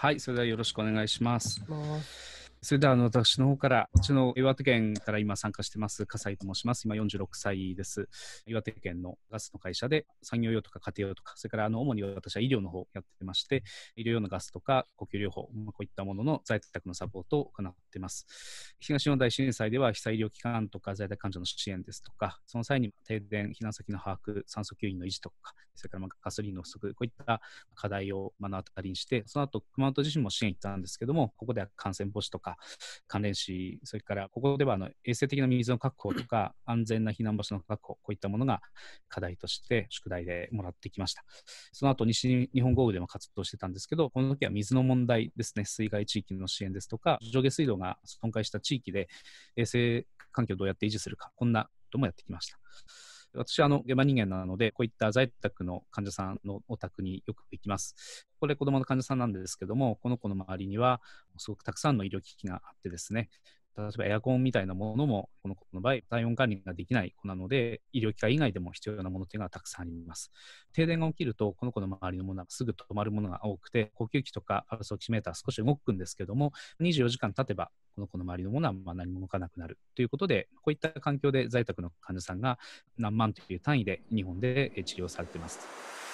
はい、それではよろしくお願いします。それではあの私の方から、うちの岩手県から今参加してます、笠井と申します。今46歳です。岩手県のガスの会社で産業用とか家庭用とか、それからあの主に私は医療の方やってまして、医療用のガスとか呼吸療法、まあ、こういったものの在宅のサポートを行っています。東日本大震災では被災医療機関とか在宅患者の支援ですとか、その際に停電、避難先の把握、酸素吸引の維持とか、それからまあガソリンの不足、こういった課題を目の当たりにして、その後熊本自身も支援行ったんですけども、ここでは感染防止とか、か、関連死、それからここではあの衛生的な水の確保とか、安全な避難場所の確保、こういったものが課題として宿題でもらってきました。その後西日本豪雨でも活動してたんですけど、この時は水の問題ですね、水害地域の支援ですとか、上下水道が損壊した地域で衛生環境をどうやって維持するか、こんなこともやってきました。私はあの現場人間なので、こういった在宅の患者さんのお宅によく行きます。これ、子どもの患者さんなんですけども、この子の周りには、すごくたくさんの医療機器があってですね、例えばエアコンみたいなものも、この子の場合、体温管理ができない子なので、医療機関以外でも必要なものというのはたくさんあります。停電が起きると、この子の周りのものはすぐ止まるものが多くて、呼吸器とかパルスオキシメーター少し動くんですけども、24時間経てば、この子の周りのものはま何も動かなくなるということで、こういった環境で在宅の患者さんが何万という単位で日本で治療されています。